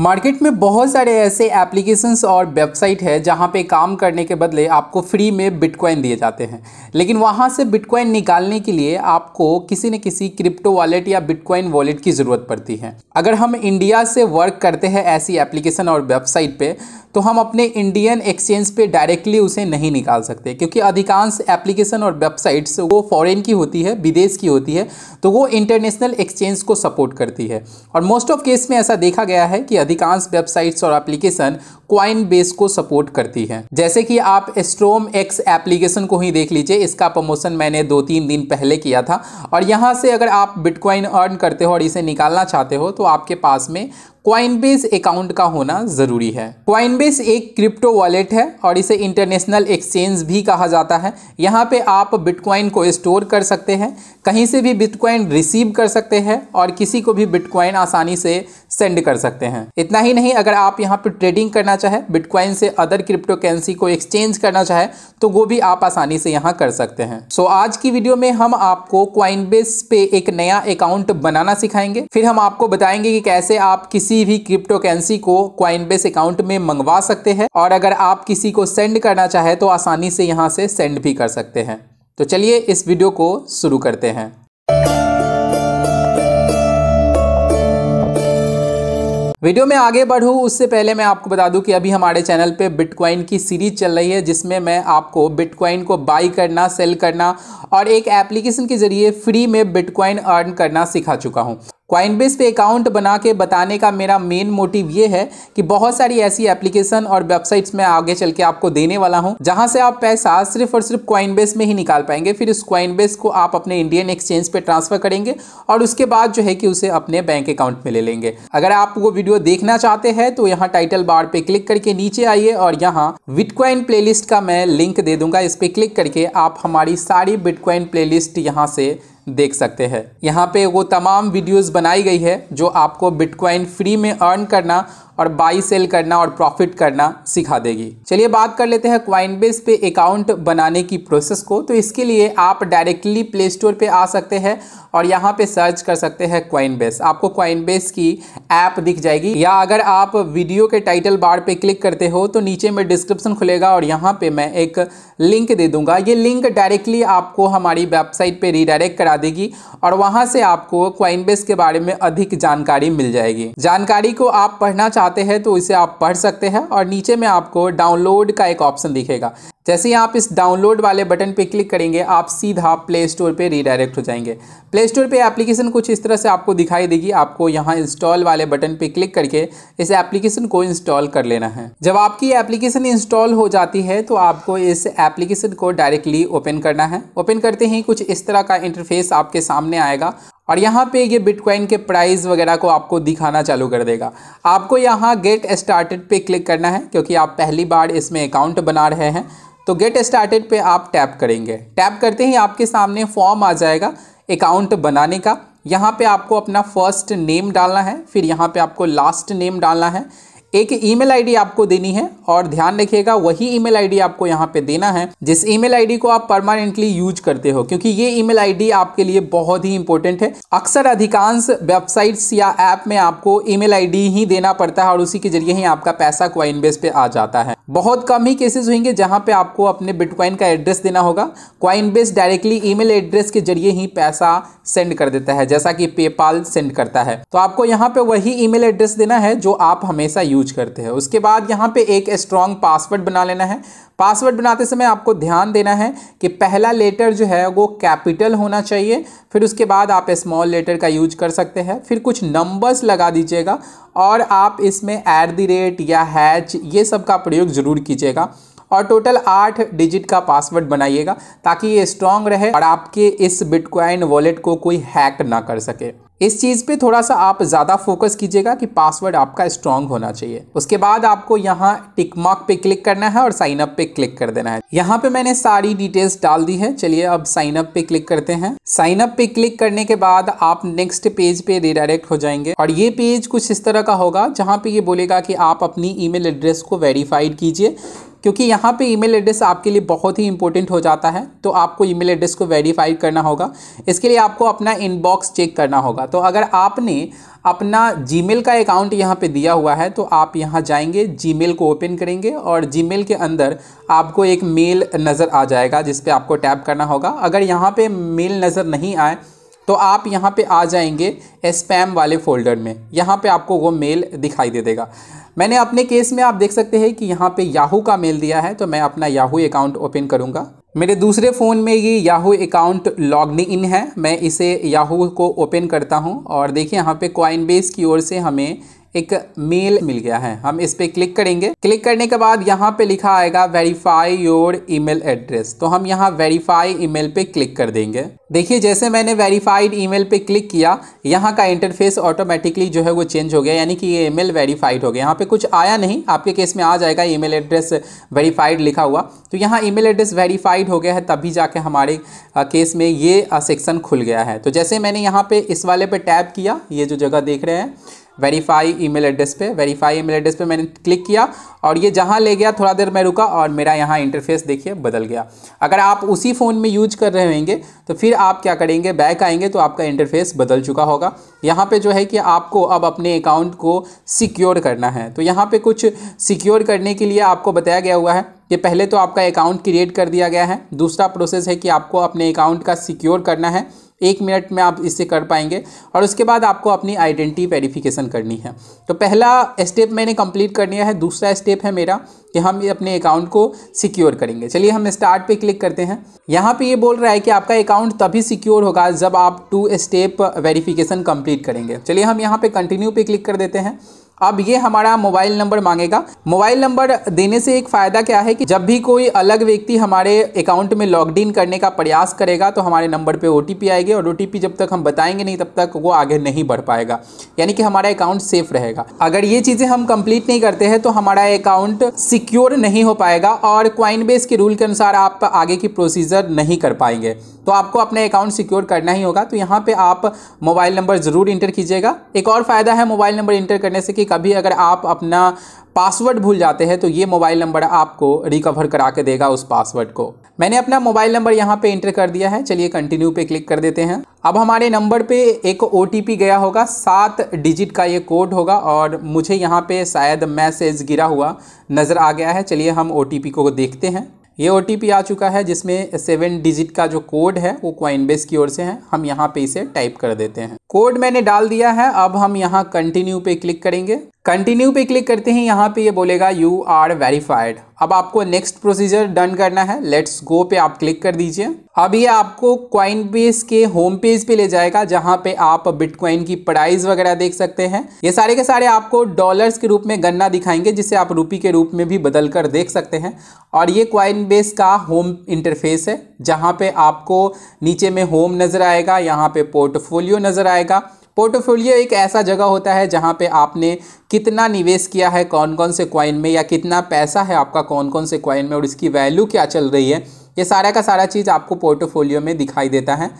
market में बहुत सारे ऐसे एप्लीकेशंस और वेबसाइट है जहाँ पे काम करने के बदले आपको फ्री में बिटकॉइन दिए जाते हैं लेकिन वहाँ से बिटकॉइन निकालने के लिए आपको किसी न किसी क्रिप्टो वॉलेट या बिटकॉइन वॉलेट की ज़रूरत पड़ती है अगर हम इंडिया से वर्क करते हैं ऐसी एप्लीकेशन और वेबसाइट पर तो हम अपने इंडियन एक्सचेंज पे डायरेक्टली उसे नहीं निकाल सकते क्योंकि अधिकांश एप्लीकेशन और वेबसाइट्स वो फॉरेन की होती है विदेश की होती है तो वो इंटरनेशनल एक्सचेंज को सपोर्ट करती है और मोस्ट ऑफ केस में ऐसा देखा गया है कि अधिकांश वेबसाइट्स और एप्लीकेशन क्वाइन बेस को सपोर्ट करती है जैसे कि आप स्ट्रोम एक्स एप्लीकेशन को ही देख लीजिए इसका प्रमोशन मैंने दो तीन दिन पहले किया था और यहाँ से अगर आप बिटकॉइन अर्न करते हो और इसे निकालना चाहते हो तो आपके पास में क्वाइनबेस अकाउंट का होना ज़रूरी है क्वाइनबेस एक क्रिप्टो वॉलेट है और इसे इंटरनेशनल एक्सचेंज भी कहा जाता है यहाँ पे आप बिटकॉइन को स्टोर कर सकते हैं कहीं से भी बिटकॉइन रिसीव कर सकते हैं और किसी को भी बिटकॉइन आसानी से सेंड कर सकते हैं इतना ही नहीं अगर आप यहाँ पर ट्रेडिंग करना चाहें बिटकॉइन से अदर क्रिप्टो करेंसी को एक्सचेंज करना चाहे तो वो भी आप आसानी से यहाँ कर सकते हैं सो so, आज की वीडियो में हम आपको क्वाइनबेस पे एक नया अकाउंट बनाना सिखाएंगे फिर हम आपको बताएंगे कि कैसे आप किसी किसी भी क्रिप्टो करेंसी को क्वाइनबेस अकाउंट में मंगवा सकते हैं और अगर आप किसी को सेंड करना चाहे तो आसानी से यहाँ से सेंड भी कर सकते हैं तो चलिए इस वीडियो को शुरू करते हैं वीडियो में आगे बढ़ूँ उससे पहले मैं आपको बता दूं कि अभी हमारे चैनल पे बिटकॉइन की सीरीज चल रही है जिसमें मैं आपको बिटकॉइन को बाई करना सेल करना और एक एप्लीकेशन के ज़रिए फ्री में बिटकॉइन अर्न करना सिखा चुका हूं क्वाइनबेस पे अकाउंट बना के बताने का मेरा मेन मोटिव ये है कि बहुत सारी ऐसी एप्लीकेशन और वेबसाइट्स में आगे चल के आपको देने वाला हूँ जहाँ से आप पैसा सिर्फ और सिर्फ क्वाइनबेस में ही निकाल पाएंगे फिर उस क्वाइनबेस को आप अपने इंडियन एक्सचेंज पे ट्रांसफर करेंगे और उसके बाद जो है कि उसे अपने बैंक अकाउंट में ले लेंगे अगर आप वो वीडियो देखना चाहते हैं तो यहाँ टाइटल बार पे क्लिक करके नीचे आइए और यहाँ बिटकॉइन प्ले का मैं लिंक दे दूंगा इस पर क्लिक करके आप हमारी सारी बिटकॉइन प्लेलिस्ट यहाँ से देख सकते हैं यहाँ पे वो तमाम वीडियोस बनाई गई है जो आपको बिटकॉइन फ्री में अर्न करना और बाई सेल करना और प्रॉफिट करना सिखा देगी चलिए बात कर लेते हैं क्वाइनबेस पे अकाउंट बनाने की प्रोसेस को तो इसके लिए आप डायरेक्टली प्ले स्टोर पर आ सकते हैं और यहाँ पे सर्च कर सकते हैं क्वाइनबेस आपको क्वाइनबेस की ऐप दिख जाएगी या अगर आप वीडियो के टाइटल बार पे क्लिक करते हो तो नीचे में डिस्क्रिप्शन खुलेगा और यहाँ पे मैं एक लिंक दे दूंगा ये लिंक डायरेक्टली आपको हमारी वेबसाइट पे रिडायरेक्ट करा देगी और वहाँ से आपको क्वाइनबेस के बारे में अधिक जानकारी मिल जाएगी जानकारी को आप पढ़ना चाहते हैं तो इसे आप पढ़ सकते हैं और नीचे में आपको डाउनलोड का एक ऑप्शन दिखेगा जैसे ही आप इस डाउनलोड वाले बटन पे क्लिक करेंगे आप सीधा प्ले स्टोर पे रीडायरेक्ट हो जाएंगे प्ले स्टोर पे एप्लीकेशन कुछ इस तरह से आपको दिखाई देगी आपको यहाँ इंस्टॉल वाले बटन पे क्लिक करके इस एप्लीकेशन को इंस्टॉल कर लेना है जब आपकी एप्लीकेशन इंस्टॉल हो जाती है तो आपको इस एप्लीकेशन को डायरेक्टली ओपन करना है ओपन करते ही कुछ इस तरह का इंटरफेस आपके सामने आएगा और यहाँ पे ये बिटकॉइन के प्राइस वगैरह को आपको दिखाना चालू कर देगा आपको यहाँ गेट स्टार्टेड पे क्लिक करना है क्योंकि आप पहली बार इसमें अकाउंट बना रहे हैं तो गेट स्टार्टेड पे आप टैप करेंगे टैप करते ही आपके सामने फॉर्म आ जाएगा अकाउंट बनाने का यहाँ पे आपको अपना फर्स्ट नेम डालना है फिर यहाँ पे आपको लास्ट नेम डालना है एक ईमेल आईडी आपको देनी है और ध्यान रखिएगा वही ईमेल आईडी आपको यहाँ पे देना है जिस ईमेल आईडी को आप परमानेंटली यूज करते हो क्योंकि ये ईमेल आईडी आपके लिए बहुत ही इंपॉर्टेंट है अक्सर अधिकांश वेबसाइट्स या ऐप में आपको ईमेल आईडी ही देना पड़ता है और उसी के जरिए ही आपका पैसा क्वाइन पे आ जाता है बहुत कम ही केसेस होंगे जहाँ पे आपको अपने बिटकॉइन का एड्रेस देना होगा क्वाइन डायरेक्टली ईमेल एड्रेस के जरिए ही पैसा सेंड कर देता है जैसा कि पेपाल सेंड करता है तो आपको यहाँ पे वही ईमेल एड्रेस देना है जो आप हमेशा यूज यूज करते हैं उसके बाद यहाँ पे एक स्ट्रॉन्ग पासवर्ड बना लेना है पासवर्ड बनाते समय आपको ध्यान देना है कि पहला लेटर जो है वो कैपिटल होना चाहिए फिर उसके बाद आप स्मॉल लेटर का यूज कर सकते हैं फिर कुछ नंबर्स लगा दीजिएगा और आप इसमें ऐट दी रेट या हैच ये सब का प्रयोग ज़रूर कीजिएगा और टोटल आठ डिजिट का पासवर्ड बनाइएगा ताकि ये स्ट्रांग रहे और आपके इस बिटकॉइन वॉलेट को कोई हैक ना कर सके इस चीज़ पे थोड़ा सा आप ज़्यादा फोकस कीजिएगा कि पासवर्ड आपका स्ट्रॉन्ग होना चाहिए उसके बाद आपको यहाँ टिक मार्क पे क्लिक करना है और साइन अप पे क्लिक कर देना है यहाँ पे मैंने सारी डिटेल्स डाल दी है चलिए अब साइन अप पे क्लिक करते हैं साइन अप पे क्लिक करने के बाद आप नेक्स्ट पेज पे रिडायरेक्ट हो जाएंगे और ये पेज कुछ इस तरह का होगा जहाँ पे ये बोलेगा कि आप अपनी ईमेल एड्रेस को वेरीफाइड कीजिए क्योंकि यहाँ पे ईमेल एड्रेस आपके लिए बहुत ही इंपॉर्टेंट हो जाता है तो आपको ईमेल एड्रेस को वेरीफाई करना होगा इसके लिए आपको अपना इनबॉक्स चेक करना होगा तो अगर आपने अपना जीमेल का अकाउंट यहाँ पे दिया हुआ है तो आप यहाँ जाएंगे जीमेल को ओपन करेंगे और जीमेल के अंदर आपको एक मेल नज़र आ जाएगा जिस पर आपको टैप करना होगा अगर यहाँ पे मेल नज़र नहीं आए तो आप यहाँ पे आ जाएंगे स्पैम वाले फोल्डर में यहाँ पे आपको वो मेल दिखाई दे देगा मैंने अपने केस में आप देख सकते हैं कि यहाँ पे याहू का मेल दिया है तो मैं अपना याहू अकाउंट ओपन करूँगा मेरे दूसरे फ़ोन में ये याहू अकाउंट लॉग इन है मैं इसे याहू को ओपन करता हूँ और देखिए यहाँ पे बेस की ओर से हमें एक मेल मिल गया है हम इस पर क्लिक करेंगे क्लिक करने के बाद यहाँ पे लिखा आएगा वेरीफाई योर ईमेल एड्रेस तो हम यहाँ वेरीफाई ईमेल पे क्लिक कर देंगे देखिए जैसे मैंने वेरीफाइड ईमेल पे क्लिक किया यहाँ का इंटरफेस ऑटोमेटिकली जो है वो चेंज हो गया यानी कि ये ईमेल वेरीफाइड हो गया यहाँ पे कुछ आया नहीं आपके केस में आ जाएगा ईमेल एड्रेस वेरीफाइड लिखा हुआ तो यहाँ ईमेल एड्रेस वेरीफाइड हो गया है तभी जाके हमारे केस में ये सेक्शन खुल गया है तो जैसे मैंने यहाँ पे इस वाले पे टैप किया ये जो जगह देख रहे हैं वेरीफाई ईमेल एड्रेस पे वेरीफाई ईमेल एड्रेस पे मैंने क्लिक किया और ये जहाँ ले गया थोड़ा देर मैं रुका और मेरा यहाँ इंटरफेस देखिए बदल गया अगर आप उसी फ़ोन में यूज कर रहे होंगे तो फिर आप क्या करेंगे बैक आएंगे तो आपका इंटरफेस बदल चुका होगा यहाँ पे जो है कि आपको अब अपने अकाउंट को सिक्योर करना है तो यहाँ पे कुछ सिक्योर करने के लिए आपको बताया गया हुआ है कि पहले तो आपका अकाउंट क्रिएट कर दिया गया है दूसरा प्रोसेस है कि आपको अपने अकाउंट का सिक्योर करना है एक मिनट में आप इसे कर पाएंगे और उसके बाद आपको अपनी आइडेंटिटी वेरिफिकेशन करनी है तो पहला स्टेप मैंने कंप्लीट कर लिया है दूसरा स्टेप है मेरा कि हम अपने अकाउंट को सिक्योर करेंगे चलिए हम स्टार्ट पे क्लिक करते हैं यहाँ पे ये बोल रहा है कि आपका अकाउंट तभी सिक्योर होगा जब आप टू स्टेप वेरिफिकेशन कंप्लीट करेंगे चलिए हम यहाँ पे कंटिन्यू पे क्लिक कर देते हैं अब ये हमारा मोबाइल नंबर मांगेगा मोबाइल नंबर देने से एक फ़ायदा क्या है कि जब भी कोई अलग व्यक्ति हमारे अकाउंट में लॉग इन करने का प्रयास करेगा तो हमारे नंबर पे ओ आएगी और ओ जब तक हम बताएंगे नहीं तब तक वो आगे नहीं बढ़ पाएगा यानी कि हमारा अकाउंट सेफ रहेगा अगर ये चीज़ें हम कंप्लीट नहीं करते हैं तो हमारा अकाउंट सिक्योर नहीं हो पाएगा और बेस के रूल के अनुसार आप आगे की प्रोसीजर नहीं कर पाएंगे तो आपको अपने अकाउंट सिक्योर करना ही होगा तो यहाँ पे आप मोबाइल नंबर ज़रूर इंटर कीजिएगा एक और फ़ायदा है मोबाइल नंबर इंटर करने से कि कभी अगर आप अपना पासवर्ड भूल जाते हैं तो ये मोबाइल नंबर आपको रिकवर करा के देगा उस पासवर्ड को मैंने अपना मोबाइल नंबर यहाँ पे इंटर कर दिया है चलिए कंटिन्यू पे क्लिक कर देते हैं अब हमारे नंबर पे एक ओ गया होगा सात डिजिट का ये कोड होगा और मुझे यहाँ पे शायद मैसेज गिरा हुआ नज़र आ गया है चलिए हम ओ को देखते हैं ये ओ आ चुका है जिसमें सेवन डिजिट का जो कोड है वो क्वाइनबेस की ओर से है हम यहाँ पे इसे टाइप कर देते हैं कोड मैंने डाल दिया है अब हम यहाँ कंटिन्यू पे क्लिक करेंगे कंटिन्यू पे क्लिक करते हैं यहाँ पे ये बोलेगा यू आर वेरीफाइड अब आपको नेक्स्ट प्रोसीजर डन करना है लेट्स गो पे आप क्लिक कर दीजिए अब ये आपको क्वाइन बेस के होम पेज पे ले जाएगा जहाँ पे आप बिटकॉइन की प्राइस वगैरह देख सकते हैं ये सारे के सारे आपको डॉलर्स के रूप में गन्ना दिखाएंगे जिसे आप रूपी के रूप में भी बदल कर देख सकते हैं और ये क्वाइन बेस का होम इंटरफेस है जहाँ पे आपको नीचे में होम नज़र आएगा यहाँ पे पोर्टफोलियो नज़र आएगा पोर्टफोलियो एक ऐसा जगह होता है जहाँ पे आपने कितना निवेश किया है कौन कौन से क्वाइन में या कितना पैसा है आपका कौन कौन से क्वाइन में और इसकी वैल्यू क्या चल रही है ये सारा का सारा चीज़ आपको पोर्टफोलियो में दिखाई देता है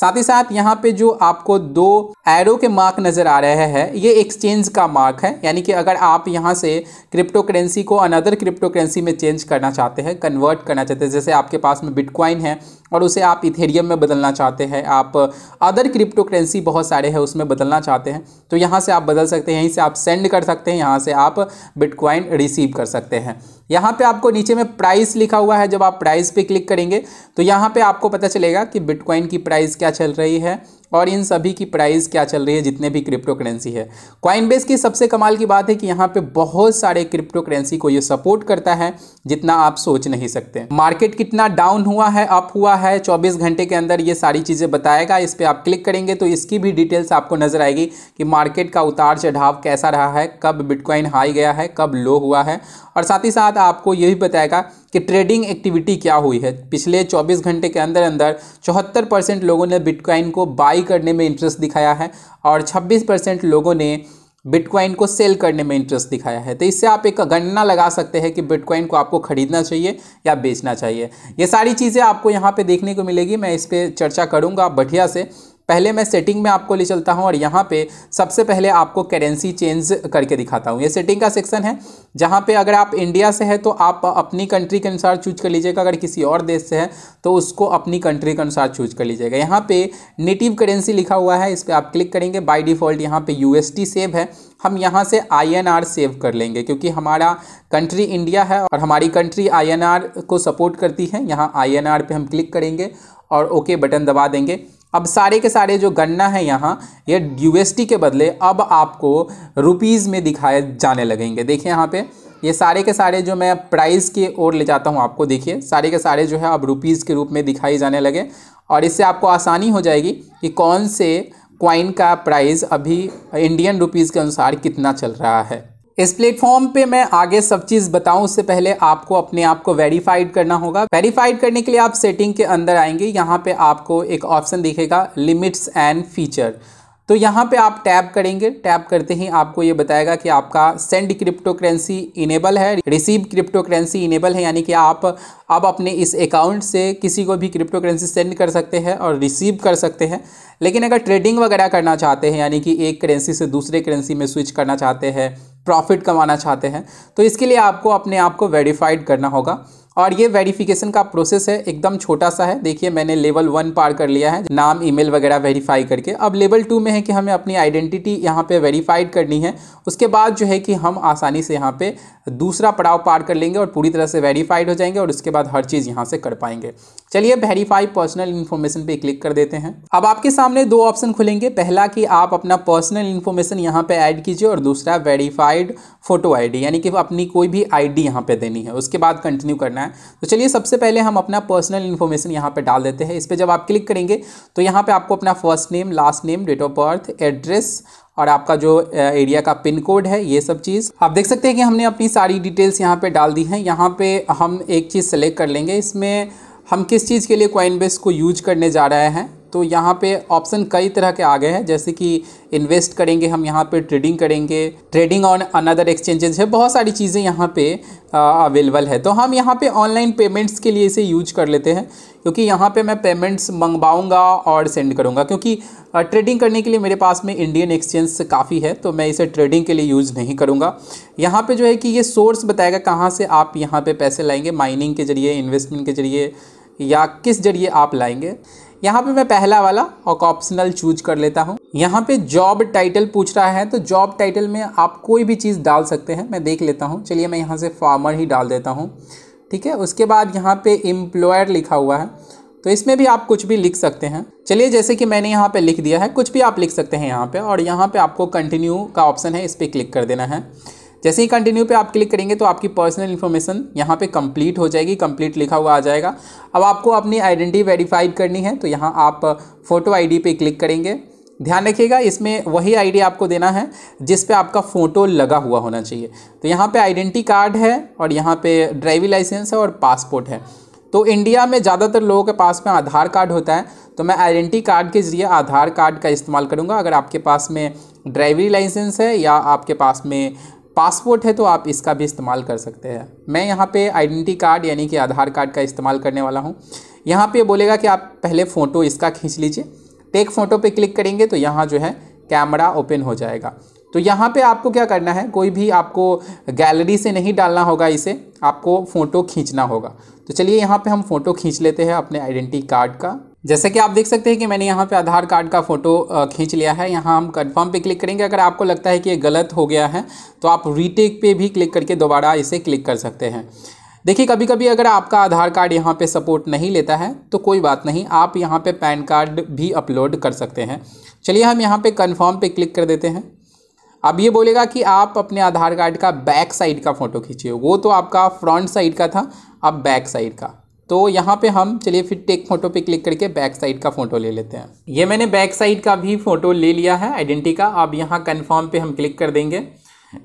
साथ ही साथ यहाँ पे जो आपको दो एरो के मार्क नज़र आ रहे हैं ये एक्सचेंज का मार्क है यानी कि अगर आप यहाँ से क्रिप्टो करेंसी को अनदर क्रिप्टो करेंसी में चेंज करना चाहते हैं कन्वर्ट करना चाहते हैं जैसे आपके पास में बिटकॉइन है और उसे आप इथेरियम में बदलना चाहते हैं आप अदर क्रिप्टो करेंसी बहुत सारे हैं उसमें बदलना चाहते हैं तो यहाँ से आप बदल सकते हैं यहीं से आप सेंड कर सकते हैं यहाँ से आप बिटकॉइन रिसीव कर सकते हैं यहाँ पे आपको नीचे में प्राइस लिखा हुआ है जब आप प्राइस पे क्लिक करेंगे तो यहाँ पे आपको पता चलेगा कि बिटकॉइन की प्राइस क्या चल रही है और इन सभी की प्राइस क्या चल रही है जितने भी क्रिप्टो करेंसी है कॉइनबेस की सबसे कमाल की बात है कि यहाँ पे बहुत सारे क्रिप्टो करेंसी को ये सपोर्ट करता है जितना आप सोच नहीं सकते मार्केट कितना डाउन हुआ है अप हुआ है चौबीस घंटे के अंदर ये सारी चीज़ें बताएगा इस पर आप क्लिक करेंगे तो इसकी भी डिटेल्स आपको नजर आएगी कि मार्केट का उतार चढ़ाव कैसा रहा है कब बिटकॉइन हाई गया है कब लो हुआ है और साथ ही साथ आपको ये भी बताएगा कि ट्रेडिंग एक्टिविटी क्या हुई है पिछले 24 घंटे के अंदर अंदर चौहत्तर परसेंट लोगों ने बिटकॉइन को बाई करने में इंटरेस्ट दिखाया है और 26 परसेंट लोगों ने बिटकॉइन को सेल करने में इंटरेस्ट दिखाया है तो इससे आप एक गणना लगा सकते हैं कि बिटकॉइन को आपको खरीदना चाहिए या बेचना चाहिए ये सारी चीज़ें आपको यहाँ पे देखने को मिलेगी मैं इस पर चर्चा करूँगा बढ़िया से पहले मैं सेटिंग में आपको ले चलता हूँ और यहाँ पे सबसे पहले आपको करेंसी चेंज करके दिखाता हूँ ये सेटिंग का सेक्शन है जहाँ पे अगर आप इंडिया से है तो आप अपनी कंट्री के अनुसार चूज कर लीजिएगा अगर किसी और देश से है तो उसको अपनी कंट्री के अनुसार चूज कर लीजिएगा यहाँ पे नेटिव करेंसी लिखा हुआ है इस पर आप क्लिक करेंगे बाई डिफ़ॉल्ट यहाँ पर यू सेव है हम यहाँ से आई सेव कर लेंगे क्योंकि हमारा कंट्री इंडिया है और हमारी कंट्री आई को सपोर्ट करती है यहाँ आई पे हम क्लिक करेंगे और ओके बटन दबा देंगे अब सारे के सारे जो गन्ना है यहाँ ये यह यू के बदले अब आपको रुपीज़ में दिखाए जाने लगेंगे देखिए यहाँ पे ये सारे के सारे जो मैं प्राइस की ओर ले जाता हूँ आपको देखिए सारे के सारे जो है अब रुपीज़ के रूप में दिखाई जाने लगे और इससे आपको आसानी हो जाएगी कि कौन से क्वाइन का प्राइस अभी इंडियन रुपीज़ के अनुसार कितना चल रहा है इस प्लेटफॉर्म पे मैं आगे सब चीज़ बताऊं उससे पहले आपको अपने आप को वेरीफाइड करना होगा वेरीफाइड करने के लिए आप सेटिंग के अंदर आएंगे यहाँ पे आपको एक ऑप्शन दिखेगा लिमिट्स एंड फीचर तो यहाँ पे आप टैप करेंगे टैप करते ही आपको ये बताएगा कि आपका सेंड क्रिप्टो करेंसी इनेबल है रिसीव क्रिप्टो करेंसी इनेबल है यानी कि आप अब अपने इस अकाउंट से किसी को भी क्रिप्टो करेंसी सेंड कर सकते हैं और रिसीव कर सकते हैं लेकिन अगर ट्रेडिंग वगैरह करना चाहते हैं यानी कि एक करेंसी से दूसरे करेंसी में स्विच करना चाहते हैं प्रॉफिट कमाना चाहते हैं तो इसके लिए आपको अपने आप को वेरीफाइड करना होगा और ये वेरिफिकेशन का प्रोसेस है एकदम छोटा सा है देखिए मैंने लेवल वन पार कर लिया है नाम ईमेल वगैरह वेरीफाई करके अब लेवल टू में है कि हमें अपनी आइडेंटिटी यहाँ पे वेरीफाइड करनी है उसके बाद जो है कि हम आसानी से यहाँ पे दूसरा पड़ाव पार कर लेंगे और पूरी तरह से वेरीफाइड हो जाएंगे और उसके बाद हर चीज़ यहाँ से कर पाएंगे चलिए वेरीफाई पर्सनल इन्फॉर्मेशन पे क्लिक कर देते हैं अब आपके सामने दो ऑप्शन खुलेंगे पहला कि आप अपना पर्सनल इन्फॉर्मेशन यहाँ पे ऐड कीजिए और दूसरा वेरीफाइड फोटो आई यानी कि अपनी कोई भी आई यहाँ पे देनी है उसके बाद कंटिन्यू करना है है तो चलिए सबसे पहले हम अपना पर्सनल इन्फॉर्मेशन यहाँ पर डाल देते हैं इस पर जब आप क्लिक करेंगे तो यहाँ पर आपको अपना first name last name date of birth address और आपका जो एरिया का पिन कोड है ये सब चीज़ आप देख सकते हैं कि हमने अपनी सारी डिटेल्स यहाँ पे डाल दी हैं यहाँ पे हम एक चीज़ सेलेक्ट कर लेंगे इसमें हम किस चीज़ के लिए कॉइन को यूज करने जा रहे हैं तो यहाँ पे ऑप्शन कई तरह के आ गए हैं जैसे कि इन्वेस्ट करेंगे हम यहाँ पे ट्रेडिंग करेंगे ट्रेडिंग ऑन अनदर एक्सचेंजेस है बहुत सारी चीज़ें यहाँ पे अवेलेबल है तो हम यहाँ पे ऑनलाइन पेमेंट्स के लिए इसे यूज कर लेते हैं क्योंकि यहाँ पे मैं पेमेंट्स मंगवाऊँगा और सेंड करूँगा क्योंकि ट्रेडिंग करने के लिए मेरे पास में इंडियन एक्सचेंज काफ़ी है तो मैं इसे ट्रेडिंग के लिए यूज़ नहीं करूँगा यहाँ पर जो है कि ये सोर्स बताएगा कहाँ से आप यहाँ पर पैसे लाएंगे माइनिंग के जरिए इन्वेस्टमेंट के जरिए या किस जरिए आप लाएंगे यहाँ पे मैं पहला वाला और ऑप्शनल चूज कर लेता हूँ यहाँ पे जॉब टाइटल पूछ रहा है तो जॉब टाइटल में आप कोई भी चीज़ डाल सकते हैं मैं देख लेता हूँ चलिए मैं यहाँ से फार्मर ही डाल देता हूँ ठीक है उसके बाद यहाँ पे एम्प्लॉयर लिखा हुआ है तो इसमें भी आप कुछ भी लिख सकते हैं चलिए जैसे कि मैंने यहाँ पर लिख दिया है कुछ भी आप लिख सकते हैं यहाँ पर और यहाँ पर आपको कंटिन्यू का ऑप्शन है इस पर क्लिक कर देना है जैसे ही कंटिन्यू पे आप क्लिक करेंगे तो आपकी पर्सनल इन्फॉर्मेशन यहाँ पे कंप्लीट हो जाएगी कंप्लीट लिखा हुआ आ जाएगा अब आपको अपनी आइडेंटिटी वेरीफाइड करनी है तो यहाँ आप फ़ोटो आईडी पे क्लिक करेंगे ध्यान रखिएगा इसमें वही आईडी आपको देना है जिस पे आपका फ़ोटो लगा हुआ होना चाहिए तो यहाँ पर आइडेंटिटी कार्ड है और यहाँ पर ड्राइविंग लाइसेंस है और पासपोर्ट है तो इंडिया में ज़्यादातर लोगों के पास में आधार कार्ड होता है तो मैं आइडेंटिटी कार्ड के ज़रिए आधार कार्ड का इस्तेमाल करूँगा अगर आपके पास में ड्राइविंग लाइसेंस है या आपके पास में पासपोर्ट है तो आप इसका भी इस्तेमाल कर सकते हैं मैं यहाँ पे आइडेंटिटी कार्ड यानी कि आधार कार्ड का इस्तेमाल करने वाला हूँ यहाँ पे बोलेगा कि आप पहले फ़ोटो इसका खींच लीजिए टेक फ़ोटो पे क्लिक करेंगे तो यहाँ जो है कैमरा ओपन हो जाएगा तो यहाँ पे आपको क्या करना है कोई भी आपको गैलरी से नहीं डालना होगा इसे आपको फ़ोटो खींचना होगा तो चलिए यहाँ पर हम फ़ोटो खींच लेते हैं अपने आइडेंटिटी कार्ड का जैसे कि आप देख सकते हैं कि मैंने यहाँ पे आधार कार्ड का फ़ोटो खींच लिया है यहाँ हम कंफर्म पे क्लिक करेंगे अगर आपको लगता है कि ये गलत हो गया है तो आप रीटेक पे भी क्लिक करके दोबारा इसे क्लिक कर सकते हैं देखिए कभी कभी अगर आपका आधार कार्ड यहाँ पे सपोर्ट नहीं लेता है तो कोई बात नहीं आप यहाँ पर पैन कार्ड भी अपलोड कर सकते हैं चलिए हम यहाँ पर कन्फर्म पे क्लिक कर देते हैं अब ये बोलेगा कि आप अपने आधार कार्ड का बैक साइड का फ़ोटो खींचिए वो तो आपका फ्रंट साइड का था अब बैक साइड का तो यहाँ पे हम चलिए फिर टेक फोटो पे क्लिक करके बैक साइड का फ़ोटो ले लेते हैं ये मैंने बैक साइड का भी फ़ोटो ले लिया है आइडेंटी का अब यहाँ कन्फर्म पे हम क्लिक कर देंगे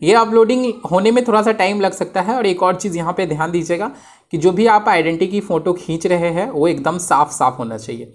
ये अपलोडिंग होने में थोड़ा सा टाइम लग सकता है और एक और चीज़ यहाँ पे ध्यान दीजिएगा कि जो भी आप आइडेंटी की फ़ोटो खींच रहे हैं वो एकदम साफ साफ होना चाहिए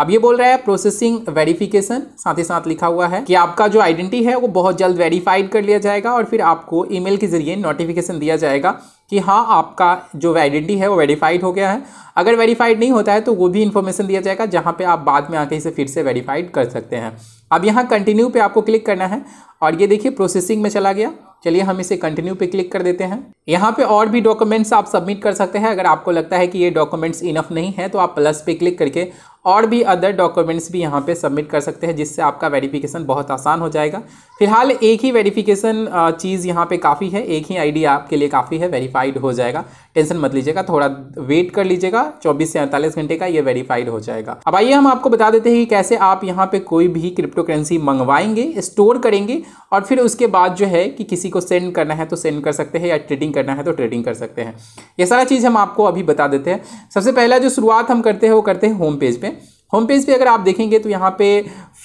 अब ये बोल रहा है प्रोसेसिंग वेरिफिकेशन साथ ही साथ लिखा हुआ है कि आपका जो आइडेंटी है वो बहुत जल्द वेरीफाइड कर लिया जाएगा और फिर आपको ईमेल के ज़रिए नोटिफिकेशन दिया जाएगा कि हाँ आपका जो वैलिडिटी है वो वेरीफाइड हो गया है अगर वेरीफाइड नहीं होता है तो वो भी इन्फॉर्मेशन दिया जाएगा जहाँ पे आप बाद में आके इसे फिर से वेरीफाइड कर सकते हैं अब यहाँ कंटिन्यू पे आपको क्लिक करना है और ये देखिए प्रोसेसिंग में चला गया चलिए हम इसे कंटिन्यू पे क्लिक कर देते हैं यहाँ पे और भी डॉक्यूमेंट्स आप सबमिट कर सकते हैं अगर आपको लगता है कि ये डॉक्यूमेंट्स इनफ नहीं है तो आप प्लस पे क्लिक करके और भी अदर डॉक्यूमेंट्स भी यहाँ पे सबमिट कर सकते हैं जिससे आपका वेरिफिकेशन बहुत आसान हो जाएगा फिलहाल एक ही वेरिफिकेशन चीज़ यहाँ पे काफ़ी है एक ही आईडी आपके लिए काफ़ी है वेरीफाइड हो जाएगा टेंशन मत लीजिएगा थोड़ा वेट कर लीजिएगा 24 से अड़तालीस घंटे का ये वेरीफाइड हो जाएगा अब आइए हम आपको बता देते हैं कि कैसे आप यहाँ पर कोई भी क्रिप्टो करेंसी मंगवाएंगे स्टोर करेंगे और फिर उसके बाद जो है कि किसी को सेंड करना है तो सेंड कर सकते हैं या ट्रेडिंग करना है तो ट्रेडिंग कर सकते हैं ये सारा चीज़ हम आपको अभी बता देते हैं सबसे पहला जो शुरुआत हम करते हैं वो करते हैं होम पेज पर होम पेज पे अगर आप देखेंगे तो यहाँ पे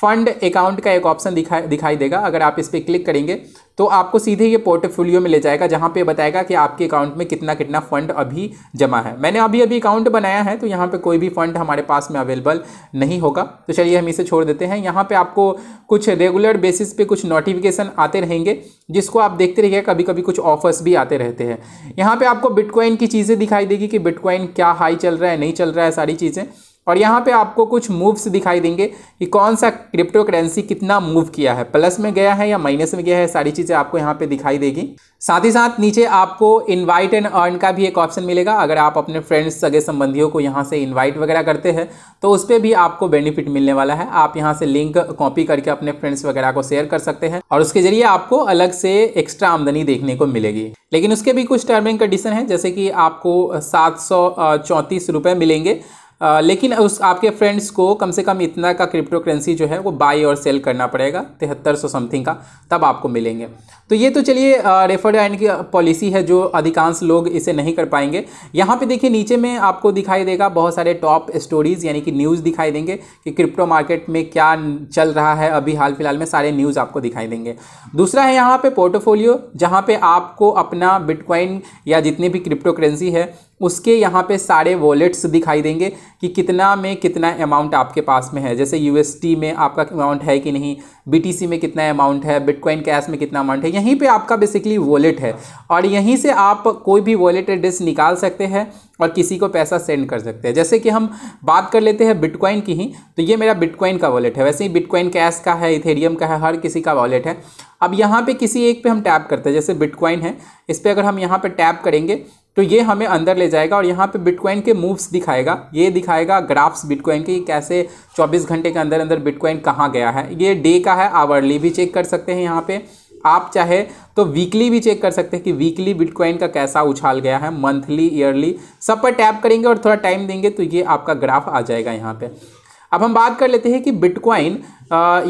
फंड अकाउंट का एक ऑप्शन दिखाई दिखाई देगा अगर आप इस पर क्लिक करेंगे तो आपको सीधे ये पोर्टफोलियो में ले जाएगा जहाँ पे बताएगा कि आपके अकाउंट में कितना कितना फंड अभी जमा है मैंने अभी अभी अकाउंट बनाया है तो यहाँ पे कोई भी फंड हमारे पास में अवेलेबल नहीं होगा तो चलिए हम इसे छोड़ देते हैं यहाँ पर आपको कुछ रेगुलर बेसिस पे कुछ नोटिफिकेशन आते रहेंगे जिसको आप देखते रहिए कभी कभी कुछ ऑफर्स भी आते रहते हैं यहाँ पर आपको बिटकॉइन की चीज़ें दिखाई देगी कि बिटकॉइन क्या हाई चल रहा है नहीं चल रहा है सारी चीज़ें और यहाँ पे आपको कुछ मूव्स दिखाई देंगे कि कौन सा क्रिप्टो करेंसी कितना मूव किया है प्लस में गया है या माइनस में गया है सारी चीज़ें आपको यहाँ पे दिखाई देगी साथ ही साथ नीचे आपको इनवाइट एंड अर्न का भी एक ऑप्शन मिलेगा अगर आप अपने फ्रेंड्स सगे संबंधियों को यहाँ से इनवाइट वगैरह करते हैं तो उस पर भी आपको बेनिफिट मिलने वाला है आप यहाँ से लिंक कॉपी करके अपने फ्रेंड्स वगैरह को शेयर कर सकते हैं और उसके जरिए आपको अलग से एक्स्ट्रा आमदनी देखने को मिलेगी लेकिन उसके भी कुछ टर्म एंड कंडीशन है जैसे कि आपको सात सौ मिलेंगे आ, लेकिन उस आपके फ्रेंड्स को कम से कम इतना का क्रिप्टो करेंसी जो है वो बाई और सेल करना पड़ेगा तिहत्तर सौ समथिंग का तब आपको मिलेंगे तो ये तो चलिए रेफर्ड एंड की पॉलिसी है जो अधिकांश लोग इसे नहीं कर पाएंगे यहाँ पे देखिए नीचे में आपको दिखाई देगा बहुत सारे टॉप स्टोरीज़ यानी कि न्यूज़ दिखाई देंगे कि क्रिप्टो मार्केट में क्या चल रहा है अभी हाल फिलहाल में सारे न्यूज़ आपको दिखाई देंगे दूसरा है यहाँ पर पोर्टोफोलियो जहाँ पर आपको अपना बिटकॉइन या जितनी भी क्रिप्टो करेंसी है उसके यहाँ पे सारे वॉलेट्स दिखाई देंगे कि कितना में कितना अमाउंट आपके पास में है जैसे यू में आपका अमाउंट है कि नहीं बी में कितना अमाउंट है बिटकॉइन कैश में कितना अमाउंट है यहीं पे आपका बेसिकली वॉलेट है और यहीं से आप कोई भी वॉलेट एड्रेस निकाल सकते हैं और किसी को पैसा सेंड कर सकते हैं जैसे कि हम बात कर लेते हैं बिटकॉइन की ही तो ये मेरा बिटकॉइन का वॉलेट है वैसे ही बिटकॉइन कैश का है इथेरियम का है हर किसी का वॉलेट है अब यहाँ पे किसी एक पे हम टैप करते हैं जैसे बिटकॉइन है इस पर अगर हम यहाँ पे टैप करेंगे तो ये हमें अंदर ले जाएगा और यहाँ पे बिटकॉइन के मूव्स दिखाएगा ये दिखाएगा ग्राफ्स बिटकॉइन के कैसे 24 घंटे के अंदर अंदर बिटकॉइन कहाँ गया है ये डे का है आवरली भी चेक कर सकते हैं यहाँ पे आप चाहे तो वीकली भी चेक कर सकते हैं कि वीकली बिटकॉइन का कैसा उछाल गया है मंथली ईयरली सब पर टैप करेंगे और थोड़ा टाइम देंगे तो ये आपका ग्राफ आ जाएगा यहाँ पर अब हम बात कर लेते हैं कि बिटकॉइन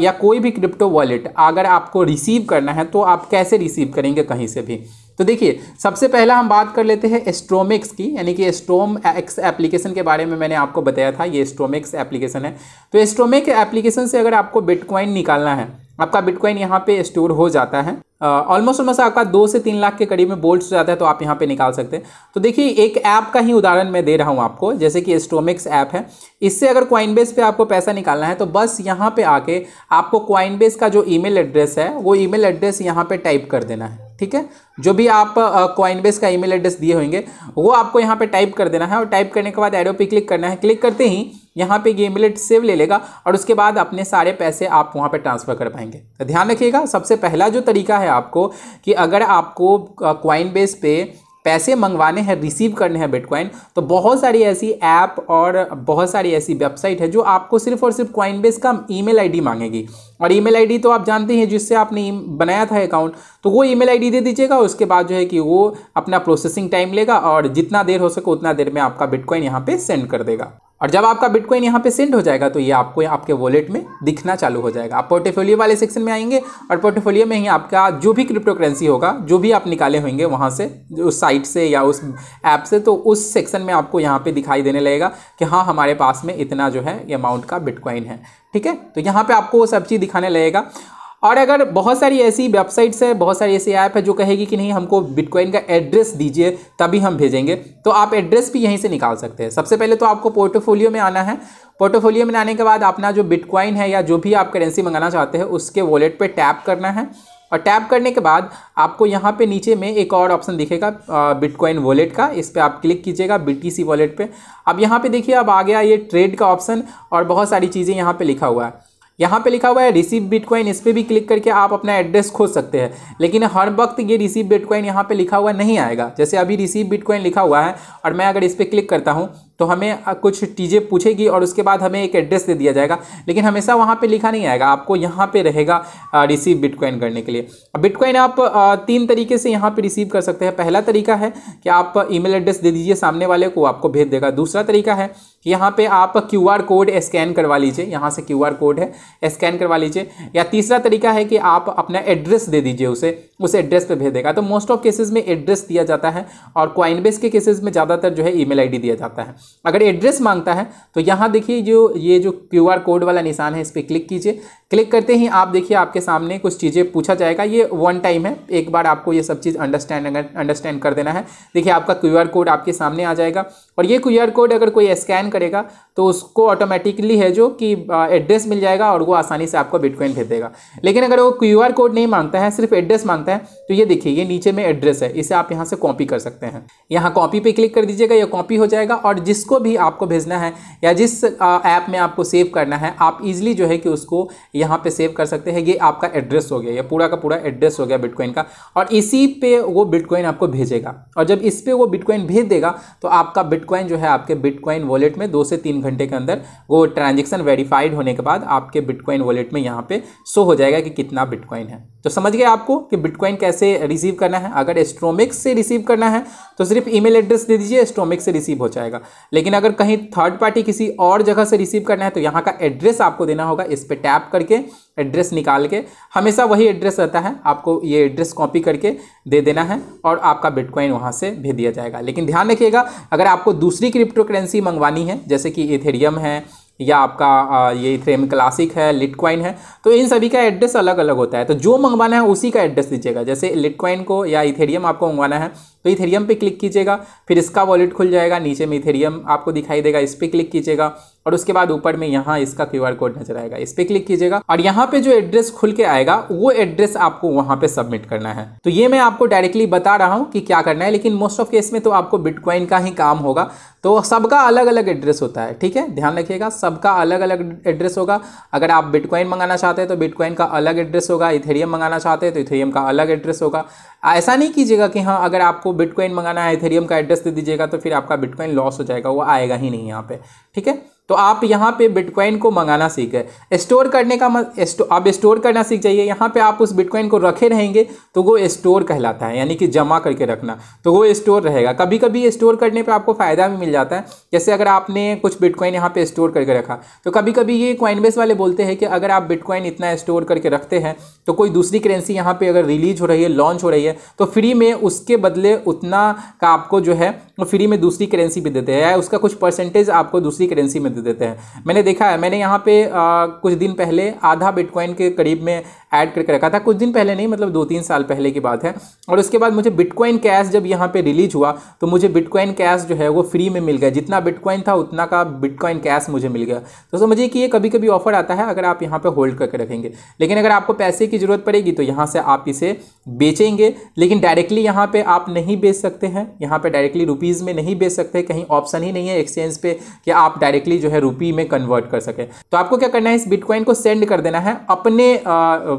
या कोई भी क्रिप्टो वॉलेट अगर आपको रिसीव करना है तो आप कैसे रिसीव करेंगे कहीं से भी तो देखिए सबसे पहला हम बात कर लेते हैं एस्ट्रोमिक्स की यानी कि एस्ट्रोम एक्स एप्लीकेशन के बारे में मैंने आपको बताया था ये एस्ट्रोमिक्स एप्लीकेशन है तो एस्ट्रोमिक एप्लीकेशन से अगर आपको बिटकॉइन निकालना है आपका बिटकॉइन यहाँ पे स्टोर हो जाता है ऑलमोस्ट ऑलमोस्ट आपका दो से तीन लाख के करीब में बोल्ट जाता है तो आप यहाँ पे निकाल सकते हैं तो देखिए एक ऐप का ही उदाहरण मैं दे रहा हूँ आपको जैसे कि एस्ट्रोमिक्स ऐप है इससे अगर क्वाइनबेस पे आपको पैसा निकालना है तो बस यहाँ पे आके आपको क्वाइनबेस का जो ईमेल एड्रेस है वो ईमेल एड्रेस यहाँ पे टाइप कर देना है ठीक है जो भी आप क्वाइन बेस का ईमेल एड्रेस दिए होंगे वो आपको यहाँ पे टाइप कर देना है और टाइप करने के बाद एडो पे क्लिक करना है क्लिक करते ही यहाँ पे ये मेल एड सेव ले लेगा और उसके बाद अपने सारे पैसे आप वहाँ पे ट्रांसफ़र कर पाएंगे तो ध्यान रखिएगा सबसे पहला जो तरीका है आपको कि अगर आपको क्वाइन बेस पे पैसे मंगवाने हैं रिसीव करने हैं बिटकॉइन तो बहुत सारी ऐसी ऐप और बहुत सारी ऐसी वेबसाइट है जो आपको सिर्फ और सिर्फ बेस का ई मेल मांगेगी और ई मेल तो आप जानते हैं जिससे आपने बनाया था अकाउंट तो वो ई मेल दे दीजिएगा उसके बाद जो है कि वो अपना प्रोसेसिंग टाइम लेगा और जितना देर हो सके उतना देर में आपका बिटकॉइन यहाँ पे सेंड कर देगा और जब आपका बिटकॉइन यहाँ पे सेंड हो जाएगा तो ये आपको आपके वॉलेट में दिखना चालू हो जाएगा आप पोर्टफोलियो वाले सेक्शन में आएंगे और पोर्टफोलियो में ही आपका जो भी क्रिप्टो करेंसी होगा जो भी आप निकाले होंगे वहाँ से उस साइट से या उस ऐप से तो उस सेक्शन में आपको यहाँ पे दिखाई देने लगेगा कि हाँ हमारे पास में इतना जो है अमाउंट का बिटकॉइन है ठीक है तो यहाँ पर आपको वो सब चीज़ दिखाने लगेगा और अगर बहुत सारी ऐसी वेबसाइट्स हैं बहुत सारी ऐसी ऐप है जो कहेगी कि नहीं हमको बिटकॉइन का एड्रेस दीजिए तभी हम भेजेंगे तो आप एड्रेस भी यहीं से निकाल सकते हैं सबसे पहले तो आपको पोर्टोफोलियो में आना है पोर्टोफोलियो में आने के बाद अपना जो बिटकॉइन है या जो भी आप करेंसी मंगाना चाहते हैं उसके वॉलेट पर टैप करना है और टैप करने के बाद आपको यहाँ पे नीचे में एक और ऑप्शन दिखेगा बिटकॉइन वॉलेट का इस पर आप क्लिक कीजिएगा बीटीसी वॉलेट पे अब यहाँ पे देखिए अब आ गया ये ट्रेड का ऑप्शन और बहुत सारी चीज़ें यहाँ पे लिखा हुआ है यहाँ पे लिखा हुआ है रिसीव बिटकॉइन इस पर भी क्लिक करके आप अपना एड्रेस खोज सकते हैं लेकिन हर वक्त ये रिसीव बिटकॉइन यहाँ पे लिखा हुआ नहीं आएगा जैसे अभी रिसीव बिटकॉइन लिखा हुआ है और मैं अगर इस पर क्लिक करता हूँ तो हमें कुछ चीज़ें पूछेगी और उसके बाद हमें एक एड्रेस दे दिया जाएगा लेकिन हमेशा वहाँ पे लिखा नहीं आएगा आपको यहाँ पे रहेगा रिसीव बिटकॉइन करने के लिए अब बिटकॉइन आप तीन तरीके से यहाँ पे रिसीव कर सकते हैं पहला तरीका है कि आप ईमेल एड्रेस दे दीजिए सामने वाले को आपको भेज देगा दूसरा तरीका है यहाँ पे आप क्यू आर कोड स्कैन करवा लीजिए यहाँ से क्यू आर कोड है स्कैन करवा लीजिए या तीसरा तरीका है कि आप अपना एड्रेस दे दीजिए उसे उस एड्रेस पे भेज देगा तो मोस्ट ऑफ केसेस में एड्रेस दिया जाता है और क्वाइनबेस के केसेस में ज़्यादातर जो है ईमेल आईडी दिया जाता है अगर एड्रेस मांगता है तो यहाँ देखिए जो ये जो क्यू आर कोड वाला निशान है इस पर क्लिक कीजिए क्लिक करते ही आप देखिए आपके सामने कुछ चीज़ें पूछा जाएगा ये वन टाइम है एक बार आपको ये सब चीज़ अंडरस्टैंड अंडरस्टैंड कर देना है देखिए आपका क्यू आर कोड आपके सामने आ जाएगा और ये क्यू कोड अगर कोई स्कैन करेगा तो उसको ऑटोमेटिकली है जो कि एड्रेस मिल जाएगा और वो आसानी से आपको बिटकॉइन भेज देगा लेकिन अगर वो क्यू कोड नहीं मांगता है सिर्फ एड्रेस मांगता है तो ये देखिए ये नीचे में एड्रेस है इसे आप यहाँ से कॉपी कर सकते हैं यहाँ कॉपी पे क्लिक कर दीजिएगा या कॉपी हो जाएगा और जिसको भी आपको भेजना है या जिस ऐप में आपको सेव करना है आप इजिली जो है कि उसको यहाँ पर सेव कर सकते हैं ये आपका एड्रेस हो गया या पूरा का पूरा एड्रेस हो गया बिटकॉइन का और इसी पे वो बिटकॉइन आपको भेजेगा और जब इस पर वो बिटकॉइन भेज देगा तो आपका बिट बिटकॉइन जो है आपके बिटकॉइन वॉलेट में दो से तीन घंटे के अंदर वो ट्रांजेक्शन वेरीफाइड होने के बाद आपके बिटकॉइन वॉलेट में यहाँ पे शो हो जाएगा कि कितना बिटकॉइन है तो समझ गए आपको कि बिटकॉइन कैसे रिसीव करना है अगर एस्ट्रोमिक्स से रिसीव करना है तो सिर्फ ईमेल एड्रेस दे दीजिए एस्ट्रोमिक्स से रिसीव हो जाएगा लेकिन अगर कहीं थर्ड पार्टी किसी और जगह से रिसीव करना है तो यहाँ का एड्रेस आपको देना होगा इस पर टैप करके एड्रेस निकाल के हमेशा वही एड्रेस रहता है आपको ये एड्रेस कॉपी करके दे देना है और आपका बिटकॉइन वहाँ से भेज दिया जाएगा लेकिन ध्यान रखिएगा अगर आपको दूसरी क्रिप्टो करेंसी मंगवानी है जैसे कि इथेरियम है या आपका ये इथेरियम क्लासिक है लिटकॉइन है तो इन सभी का एड्रेस अलग अलग होता है तो जो मंगवाना है उसी का एड्रेस दीजिएगा जैसे लिटकॉइन को या इथेरियम आपको मंगवाना है तो इथेरियम पे क्लिक कीजिएगा फिर इसका वॉलेट खुल जाएगा नीचे में इथेरियम आपको दिखाई देगा इस पर क्लिक कीजिएगा और उसके बाद ऊपर में यहाँ इसका क्यू कोड नजर आएगा इस पर क्लिक कीजिएगा और यहाँ पे जो एड्रेस खुल के आएगा वो एड्रेस आपको वहाँ पे सबमिट करना है तो ये मैं आपको डायरेक्टली बता रहा हूँ कि क्या करना है लेकिन मोस्ट ऑफ केस में तो आपको बिटकॉइन का ही काम होगा तो सबका अलग अलग एड्रेस होता है ठीक है ध्यान रखिएगा सबका अलग अलग एड्रेस होगा अगर आप बिटकॉइन मंगाना चाहते हैं तो बिटकॉइन का अलग एड्रेस होगा इथेरियम मंगाना चाहते हैं तो इथेरियम का अलग एड्रेस होगा ऐसा नहीं कीजिएगा कि हाँ अगर आपको बिटकॉइन मंगाना है इथेरियम का एड्रेस दे दीजिएगा तो फिर आपका बिटकॉइन लॉस हो जाएगा वो आएगा ही नहीं यहाँ पे ठीक है तो आप यहाँ पे बिटकॉइन को मंगाना सीख गए स्टोर करने का एस्टो, आप स्टोर करना सीख जाइए यहाँ पे आप उस बिटकॉइन को रखे रहेंगे तो वो स्टोर कहलाता है यानी कि जमा करके रखना तो वो स्टोर रहेगा कभी कभी स्टोर करने पे आपको फ़ायदा भी मिल जाता है जैसे अगर आपने कुछ बिटकॉइन यहाँ पे स्टोर करके रखा तो कभी कभी ये क्वाइनबेस वाले बोलते हैं कि अगर आप बिटकॉइन इतना स्टोर करके रखते हैं तो कोई दूसरी करेंसी यहाँ पर अगर रिलीज हो रही है लॉन्च हो रही है तो फ्री में उसके बदले उतना का आपको जो है फ्री में दूसरी करेंसी भी देते हैं या उसका कुछ परसेंटेज आपको दूसरी करेंसी में दे देते हैं मैंने देखा है मैंने यहाँ पे आ, कुछ दिन पहले आधा बिटकॉइन के करीब में ऐड करके रखा था कुछ दिन पहले नहीं मतलब दो तीन साल पहले की बात है और उसके बाद मुझे बिटकॉइन कैश जब यहाँ पे रिलीज हुआ तो मुझे बिटकॉइन कैश जो है वो फ्री में मिल गया जितना बिटकॉइन था उतना का बिटकॉइन कैश मुझे मिल गया तो समझिए कि ये कभी कभी ऑफर आता है अगर आप यहाँ पर होल्ड करके रखेंगे लेकिन अगर आपको पैसे की ज़रूरत पड़ेगी तो यहाँ से आप इसे बेचेंगे लेकिन डायरेक्टली यहाँ पर आप नहीं बेच सकते हैं यहाँ पर डायरेक्टली रुपीज़ में नहीं बेच सकते कहीं ऑप्शन ही नहीं है एक्सचेंज पे कि आप डायरेक्टली जो है रुपी में कन्वर्ट कर सकें तो आपको क्या करना है इस बिटकॉइन को सेंड कर देना है अपने